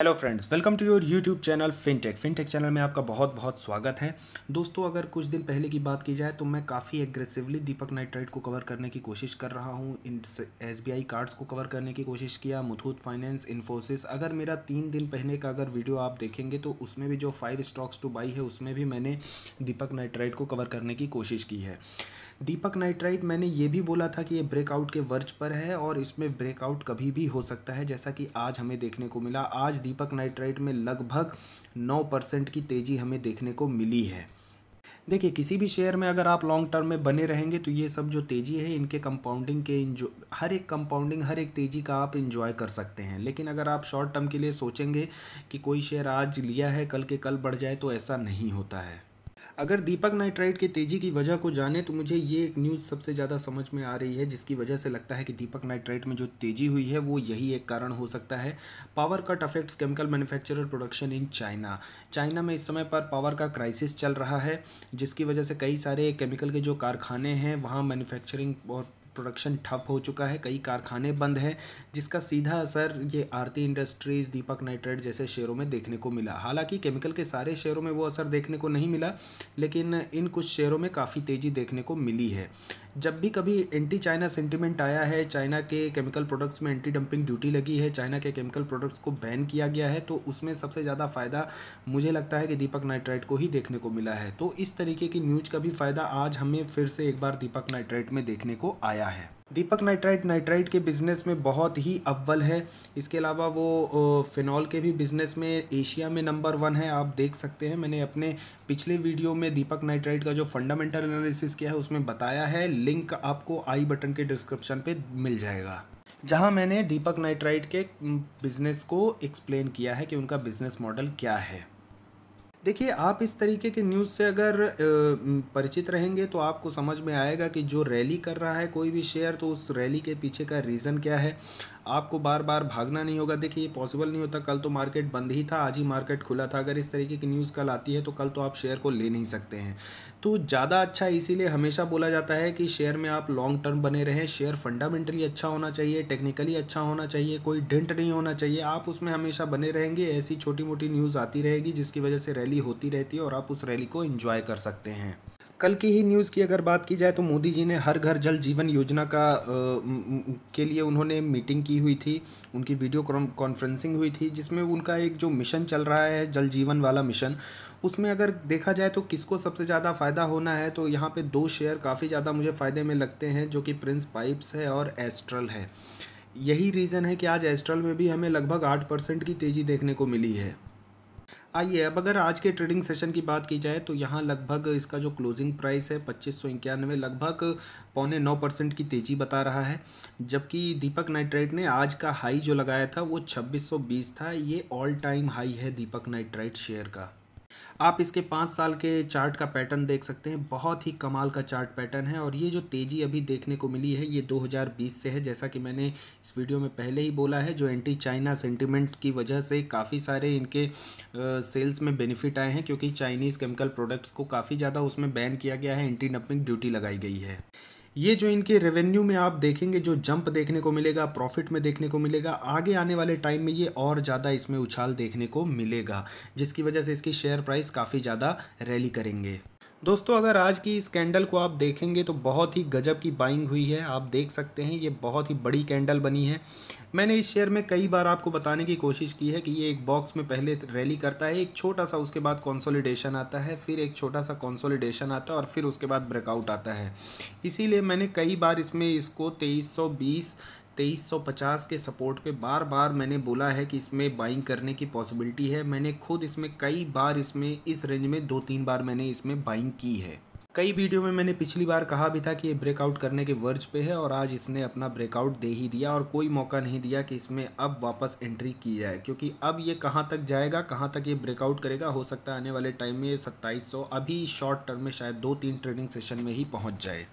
hello friends welcome to your YouTube channel fintech fintech channel में आपका बहुत बहुत स्वागत है दोस्तों अगर कुछ दिन पहले की बात की जाए तो मैं काफ़ी एग्रेसिवली दीपक नाइट्राइट को कवर करने की कोशिश कर रहा हूँ एस बी कार्ड्स को कवर करने की कोशिश किया मुथूत फाइनेंस इन्फोसिस अगर मेरा तीन दिन पहले का अगर वीडियो आप देखेंगे तो उसमें भी जो फाइव स्टॉक्स टू बाई है उसमें भी मैंने दीपक नाइट्राइट को कवर करने की कोशिश की है दीपक नाइट्राइट मैंने ये भी बोला था कि ये ब्रेकआउट के वर्ज पर है और इसमें ब्रेकआउट कभी भी हो सकता है जैसा कि आज हमें देखने को मिला आज दीपक नाइट्राइट में लगभग नौ परसेंट की तेज़ी हमें देखने को मिली है देखिए किसी भी शेयर में अगर आप लॉन्ग टर्म में बने रहेंगे तो ये सब जो तेज़ी है इनके कंपाउंडिंग के इंजो हर एक कंपाउंडिंग हर एक तेज़ी का आप इंजॉय कर सकते हैं लेकिन अगर आप शॉर्ट टर्म के लिए सोचेंगे कि कोई शेयर आज लिया है कल के कल बढ़ जाए तो ऐसा नहीं होता है अगर दीपक नाइट्राइट के तेज़ी की वजह को जाने तो मुझे ये एक न्यूज़ सबसे ज़्यादा समझ में आ रही है जिसकी वजह से लगता है कि दीपक नाइट्राइट में जो तेज़ी हुई है वो यही एक कारण हो सकता है power cut affects chemical manufacturer production in China China में इस समय पर पावर का क्राइसिस चल रहा है जिसकी वजह से कई सारे केमिकल के जो कारखाने हैं वहाँ मैन्युफैक्चरिंग और प्रोडक्शन ठप हो चुका है कई कारखाने बंद हैं जिसका सीधा असर ये आरती इंडस्ट्रीज़ दीपक नाइट्रेट जैसे शेयरों में देखने को मिला हालांकि केमिकल के सारे शेयरों में वो असर देखने को नहीं मिला लेकिन इन कुछ शेयरों में काफ़ी तेज़ी देखने को मिली है जब भी कभी एंटी चाइना सेंटिमेंट आया है चाइना के केमिकल प्रोडक्ट्स में एंटी डंपिंग ड्यूटी लगी है चाइना के केमिकल प्रोडक्ट्स को बैन किया गया है तो उसमें सबसे ज़्यादा फ़ायदा मुझे लगता है कि दीपक नाइट्राइट को ही देखने को मिला है तो इस तरीके की न्यूज़ का भी फ़ायदा आज हमें फिर से एक बार दीपक नाइट्राइट में देखने को आया किया है दीपक नाइट्राइट नाइट्राइट के बिज़नेस में बहुत ही अव्वल है इसके अलावा वो फिनॉल के भी बिज़नेस में एशिया में नंबर वन है आप देख सकते हैं मैंने अपने पिछले वीडियो में दीपक नाइट्राइट का जो फंडामेंटल एनालिसिस किया है उसमें बताया है लिंक आपको आई बटन के डिस्क्रिप्शन पे मिल जाएगा जहां मैंने दीपक नाइट्राइट के बिज़नेस को एक्सप्लेन किया है कि उनका बिज़नेस मॉडल क्या है देखिए आप इस तरीके के न्यूज़ से अगर परिचित रहेंगे तो आपको समझ में आएगा कि जो रैली कर रहा है कोई भी शेयर तो उस रैली के पीछे का रीज़न क्या है आपको बार बार भागना नहीं होगा देखिए ये पॉसिबल नहीं होता कल तो मार्केट बंद ही था आज ही मार्केट खुला था अगर इस तरीके की न्यूज़ कल आती है तो कल तो आप शेयर को ले नहीं सकते हैं तो ज़्यादा अच्छा इसीलिए हमेशा बोला जाता है कि शेयर में आप लॉन्ग टर्म बने रहें शेयर फंडामेंटली अच्छा होना चाहिए टेक्निकली अच्छा होना चाहिए कोई डेंट नहीं होना चाहिए आप उसमें हमेशा बने रहेंगे ऐसी छोटी मोटी न्यूज़ आती रहेगी जिसकी वजह से रैली होती रहती है और आप उस रैली को इन्जॉय कर सकते हैं कल की ही न्यूज़ की अगर बात की जाए तो मोदी जी ने हर घर जल जीवन योजना का आ, के लिए उन्होंने मीटिंग की हुई थी उनकी वीडियो कॉन्फ्रेंसिंग हुई थी जिसमें उनका एक जो मिशन चल रहा है जल जीवन वाला मिशन उसमें अगर देखा जाए तो किसको सबसे ज़्यादा फ़ायदा होना है तो यहाँ पे दो शेयर काफ़ी ज़्यादा मुझे फ़ायदे में लगते हैं जो कि प्रिंस पाइप्स है और एस्ट्रल है यही रीज़न है कि आज एस्ट्रल में भी हमें लगभग आठ परसेंट की तेज़ी देखने को मिली है आइए अब अगर आज के ट्रेडिंग सेशन की बात की जाए तो यहाँ लगभग इसका जो क्लोजिंग प्राइस है पच्चीस सौ इक्यानवे लगभग पौने नौ परसेंट की तेज़ी बता रहा है जबकि दीपक नाइट्राइट ने आज का हाई जो लगाया था वो छब्बीस सौ बीस था ये ऑल टाइम हाई है दीपक नाइट्राइट शेयर का आप इसके पाँच साल के चार्ट का पैटर्न देख सकते हैं बहुत ही कमाल का चार्ट पैटर्न है और ये जो तेज़ी अभी देखने को मिली है ये 2020 से है जैसा कि मैंने इस वीडियो में पहले ही बोला है जो एंटी चाइना सेंटिमेंट की वजह से काफ़ी सारे इनके आ, सेल्स में बेनिफिट आए हैं क्योंकि चाइनीज़ केमिकल प्रोडक्ट्स को काफ़ी ज़्यादा उसमें बैन किया गया है एंटी नपिंग ड्यूटी लगाई गई है ये जो इनके रेवेन्यू में आप देखेंगे जो जंप देखने को मिलेगा प्रॉफिट में देखने को मिलेगा आगे आने वाले टाइम में ये और ज़्यादा इसमें उछाल देखने को मिलेगा जिसकी वजह से इसकी शेयर प्राइस काफ़ी ज़्यादा रैली करेंगे दोस्तों अगर आज की इस कैंडल को आप देखेंगे तो बहुत ही गजब की बाइंग हुई है आप देख सकते हैं ये बहुत ही बड़ी कैंडल बनी है मैंने इस शेयर में कई बार आपको बताने की कोशिश की है कि ये एक बॉक्स में पहले रैली करता है एक छोटा सा उसके बाद कंसोलिडेशन आता है फिर एक छोटा सा कंसोलिडेशन आता है और फिर उसके बाद ब्रेकआउट आता है इसीलिए मैंने कई बार इसमें इसको तेईस 2350 के सपोर्ट पे बार बार मैंने बोला है कि इसमें बाइंग करने की पॉसिबिलिटी है मैंने खुद इसमें कई बार इसमें इस रेंज में दो तीन बार मैंने इसमें बाइंग की है कई वीडियो में मैंने पिछली बार कहा भी था कि ये ब्रेकआउट करने के वर्ज पे है और आज इसने अपना ब्रेकआउट दे ही दिया और कोई मौका नहीं दिया कि इसमें अब वापस एंट्री की जाए क्योंकि अब ये कहाँ तक जाएगा कहाँ तक ये ब्रेकआउट करेगा हो सकता है आने वाले टाइम में सत्ताईस अभी शॉर्ट टर्म में शायद दो तीन ट्रेडिंग सेशन में ही पहुँच जाए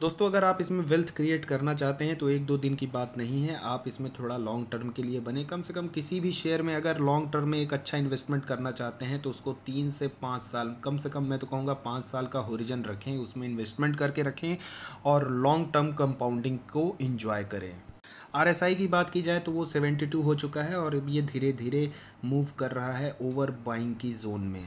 दोस्तों अगर आप इसमें वेल्थ क्रिएट करना चाहते हैं तो एक दो दिन की बात नहीं है आप इसमें थोड़ा लॉन्ग टर्म के लिए बने कम से कम किसी भी शेयर में अगर लॉन्ग टर्म में एक अच्छा इन्वेस्टमेंट करना चाहते हैं तो उसको तीन से पाँच साल कम से कम मैं तो कहूँगा पाँच साल का होरिजन रखें उसमें इन्वेस्टमेंट करके रखें और लॉन्ग टर्म कंपाउंडिंग को इन्जॉय करें आर की बात की जाए तो वो 72 हो चुका है और ये धीरे धीरे मूव कर रहा है ओवर बाइंग की जोन में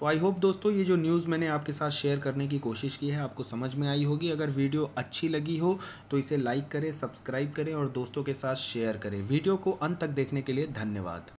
तो आई होप दोस्तों ये जो न्यूज़ मैंने आपके साथ शेयर करने की कोशिश की है आपको समझ में आई होगी अगर वीडियो अच्छी लगी हो तो इसे लाइक करें सब्सक्राइब करें और दोस्तों के साथ शेयर करें वीडियो को अंत तक देखने के लिए धन्यवाद